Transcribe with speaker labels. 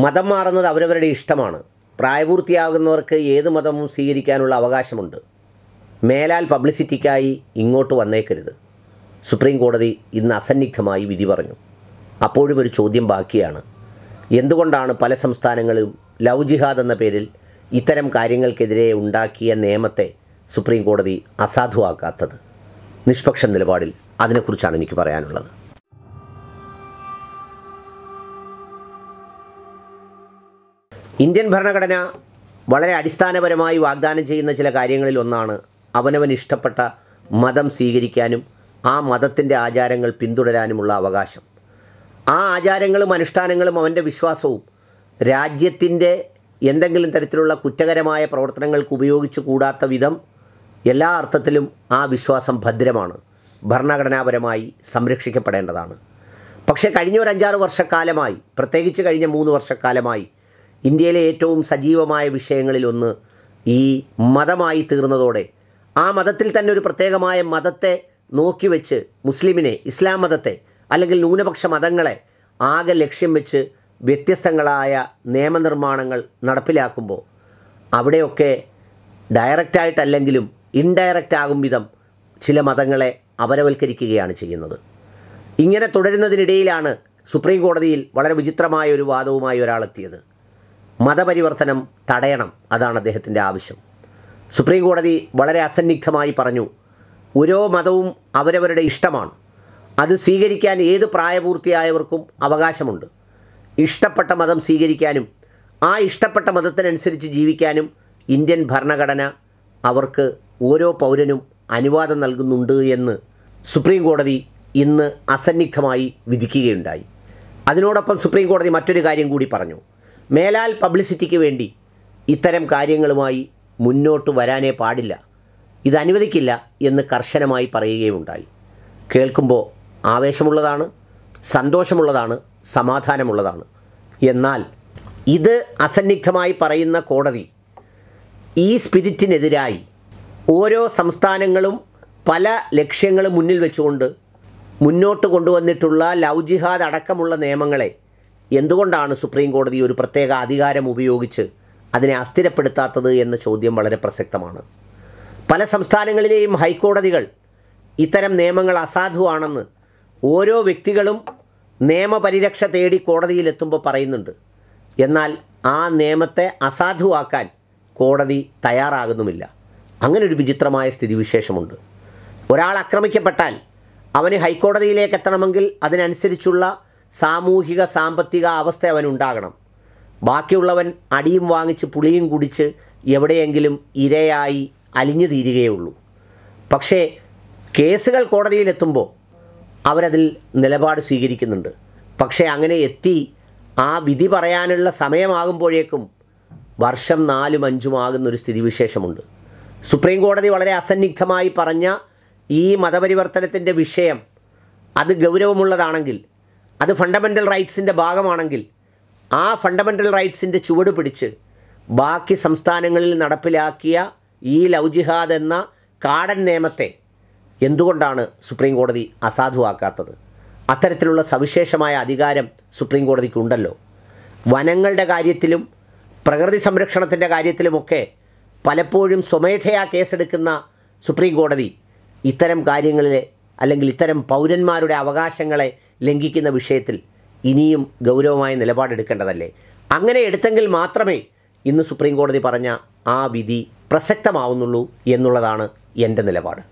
Speaker 1: മതം മാറുന്നത് അവരവരുടെ ഇഷ്ടമാണ് പ്രായപൂർത്തിയാകുന്നവർക്ക് ഏത് മതവും സ്വീകരിക്കാനുള്ള അവകാശമുണ്ട് മേലാൽ പബ്ലിസിറ്റിക്കായി ഇങ്ങോട്ട് വന്നേക്കരുത് സുപ്രീം കോടതി ഇന്ന് അസന്നിഗ്ധമായി വിധി പറഞ്ഞു അപ്പോഴും ഒരു ചോദ്യം ബാക്കിയാണ് എന്തുകൊണ്ടാണ് പല സംസ്ഥാനങ്ങളും ലവ് ജിഹാദ് എന്ന പേരിൽ ഇത്തരം കാര്യങ്ങൾക്കെതിരെ ഉണ്ടാക്കിയ നിയമത്തെ സുപ്രീം കോടതി അസാധുവാക്കാത്തത് നിഷ്പക്ഷ നിലപാടിൽ അതിനെക്കുറിച്ചാണ് എനിക്ക് പറയാനുള്ളത് ഇന്ത്യൻ ഭരണഘടന വളരെ അടിസ്ഥാനപരമായി വാഗ്ദാനം ചെയ്യുന്ന ചില കാര്യങ്ങളിൽ ഒന്നാണ് അവനവൻ ഇഷ്ടപ്പെട്ട മതം സ്വീകരിക്കാനും ആ മതത്തിൻ്റെ ആചാരങ്ങൾ പിന്തുടരാനുമുള്ള അവകാശം ആ ആചാരങ്ങളും അനുഷ്ഠാനങ്ങളും അവൻ്റെ വിശ്വാസവും രാജ്യത്തിൻ്റെ എന്തെങ്കിലും തരത്തിലുള്ള കുറ്റകരമായ പ്രവർത്തനങ്ങൾക്ക് ഉപയോഗിച്ചു കൂടാത്ത വിധം എല്ലാ അർത്ഥത്തിലും ആ വിശ്വാസം ഭദ്രമാണ് ഭരണഘടനാപരമായി സംരക്ഷിക്കപ്പെടേണ്ടതാണ് പക്ഷേ കഴിഞ്ഞ ഒരു അഞ്ചാറ് വർഷക്കാലമായി പ്രത്യേകിച്ച് കഴിഞ്ഞ മൂന്ന് വർഷക്കാലമായി ഇന്ത്യയിലെ ഏറ്റവും സജീവമായ വിഷയങ്ങളിലൊന്ന് ഈ മതമായി തീർന്നതോടെ ആ മതത്തിൽ തന്നെ ഒരു പ്രത്യേകമായ മതത്തെ നോക്കി വെച്ച് മുസ്ലിമിനെ ഇസ്ലാം മതത്തെ അല്ലെങ്കിൽ ന്യൂനപക്ഷ മതങ്ങളെ ആകെ ലക്ഷ്യം വെച്ച് വ്യത്യസ്തങ്ങളായ നിയമനിർമ്മാണങ്ങൾ നടപ്പിലാക്കുമ്പോൾ അവിടെയൊക്കെ ഡയറക്റ്റായിട്ടല്ലെങ്കിലും ഇൻഡയറക്റ്റ് ആകും വിധം ചില മതങ്ങളെ അപരവൽക്കരിക്കുകയാണ് ചെയ്യുന്നത് ഇങ്ങനെ തുടരുന്നതിനിടയിലാണ് സുപ്രീം കോടതിയിൽ വളരെ വിചിത്രമായ ഒരു വാദവുമായി ഒരാളെത്തിയത് മതപരിവർത്തനം തടയണം അതാണ് അദ്ദേഹത്തിൻ്റെ ആവശ്യം സുപ്രീം കോടതി വളരെ അസന്നിഗ്ധമായി പറഞ്ഞു ഓരോ മതവും അവരവരുടെ ഇഷ്ടമാണ് അത് സ്വീകരിക്കാൻ ഏത് പ്രായപൂർത്തിയായവർക്കും അവകാശമുണ്ട് ഇഷ്ടപ്പെട്ട മതം സ്വീകരിക്കാനും ആ ഇഷ്ടപ്പെട്ട മതത്തിനനുസരിച്ച് ജീവിക്കാനും ഇന്ത്യൻ ഭരണഘടന അവർക്ക് ഓരോ പൗരനും അനുവാദം നൽകുന്നുണ്ട് എന്ന് സുപ്രീം കോടതി ഇന്ന് അസന്നിഗ്ധമായി വിധിക്കുകയുണ്ടായി അതിനോടൊപ്പം സുപ്രീം കോടതി മറ്റൊരു കാര്യം കൂടി പറഞ്ഞു മേലാൽ പബ്ലിസിറ്റിക്ക് വേണ്ടി ഇത്തരം കാര്യങ്ങളുമായി മുന്നോട്ട് വരാനേ പാടില്ല ഇത് അനുവദിക്കില്ല എന്ന് കർശനമായി പറയുകയുണ്ടായി കേൾക്കുമ്പോൾ ആവേശമുള്ളതാണ് സന്തോഷമുള്ളതാണ് സമാധാനമുള്ളതാണ് എന്നാൽ ഇത് അസന്നിഗ്ധമായി പറയുന്ന കോടതി ഈ സ്പിരിറ്റിനെതിരായി ഓരോ സംസ്ഥാനങ്ങളും പല ലക്ഷ്യങ്ങളും മുന്നിൽ വെച്ചുകൊണ്ട് മുന്നോട്ട് കൊണ്ടുവന്നിട്ടുള്ള ലൗജിഹാദ് അടക്കമുള്ള നിയമങ്ങളെ എന്തുകൊണ്ടാണ് സുപ്രീം കോടതി ഒരു പ്രത്യേക അധികാരം ഉപയോഗിച്ച് അതിനെ അസ്ഥിരപ്പെടുത്താത്തത് എന്ന ചോദ്യം വളരെ പ്രസക്തമാണ് പല സംസ്ഥാനങ്ങളിലെയും ഹൈക്കോടതികൾ ഇത്തരം നിയമങ്ങൾ അസാധുവാണെന്ന് ഓരോ വ്യക്തികളും നിയമപരിരക്ഷ തേടി കോടതിയിലെത്തുമ്പോൾ പറയുന്നുണ്ട് എന്നാൽ ആ നിയമത്തെ അസാധുവാക്കാൻ കോടതി തയ്യാറാകുന്നുമില്ല അങ്ങനെ ഒരു വിചിത്രമായ സ്ഥിതിവിശേഷമുണ്ട് ഒരാൾ ആക്രമിക്കപ്പെട്ടാൽ അവന് ഹൈക്കോടതിയിലേക്ക് എത്തണമെങ്കിൽ അതിനനുസരിച്ചുള്ള സാമൂഹിക സാമ്പത്തിക അവസ്ഥ അവൻ ഉണ്ടാകണം ബാക്കിയുള്ളവൻ അടിയും വാങ്ങിച്ച് പുളിയും കുടിച്ച് എവിടെയെങ്കിലും ഇരയായി അലിഞ്ഞു തീരുകയുള്ളൂ പക്ഷേ കേസുകൾ കോടതിയിലെത്തുമ്പോൾ അവരതിൽ നിലപാട് സ്വീകരിക്കുന്നുണ്ട് പക്ഷേ അങ്ങനെ എത്തി ആ വിധി പറയാനുള്ള സമയമാകുമ്പോഴേക്കും വർഷം നാലും അഞ്ചും ആകുന്നൊരു സ്ഥിതിവിശേഷമുണ്ട് സുപ്രീം കോടതി വളരെ അസന്നിഗ്ധമായി പറഞ്ഞ ഈ മതപരിവർത്തനത്തിൻ്റെ വിഷയം അത് ഗൗരവമുള്ളതാണെങ്കിൽ അത് ഫണ്ടമെൻ്റൽ റൈറ്റ്സിൻ്റെ ഭാഗമാണെങ്കിൽ ആ ഫണ്ടമെൻ്റൽ റൈറ്റ്സിൻ്റെ ചുവട് പിടിച്ച് ബാക്കി സംസ്ഥാനങ്ങളിൽ നടപ്പിലാക്കിയ ഈ ലവ് ജിഹാദ് എന്ന കാടൻ നിയമത്തെ എന്തുകൊണ്ടാണ് സുപ്രീം കോടതി അസാധുവാക്കാത്തത് അത്തരത്തിലുള്ള സവിശേഷമായ അധികാരം സുപ്രീം കോടതിക്കുണ്ടല്ലോ വനങ്ങളുടെ കാര്യത്തിലും പ്രകൃതി സംരക്ഷണത്തിൻ്റെ കാര്യത്തിലുമൊക്കെ പലപ്പോഴും സ്വമേധയാ കേസെടുക്കുന്ന സുപ്രീം കോടതി ഇത്തരം കാര്യങ്ങളിലെ അല്ലെങ്കിൽ ഇത്തരം പൗരന്മാരുടെ അവകാശങ്ങളെ ലംഘിക്കുന്ന വിഷയത്തിൽ ഇനിയും ഗൗരവമായ നിലപാടെടുക്കേണ്ടതല്ലേ അങ്ങനെ എടുത്തെങ്കിൽ മാത്രമേ ഇന്ന് സുപ്രീം കോടതി പറഞ്ഞ ആ വിധി പ്രസക്തമാവുന്നുള്ളൂ എന്നുള്ളതാണ് എൻ്റെ നിലപാട്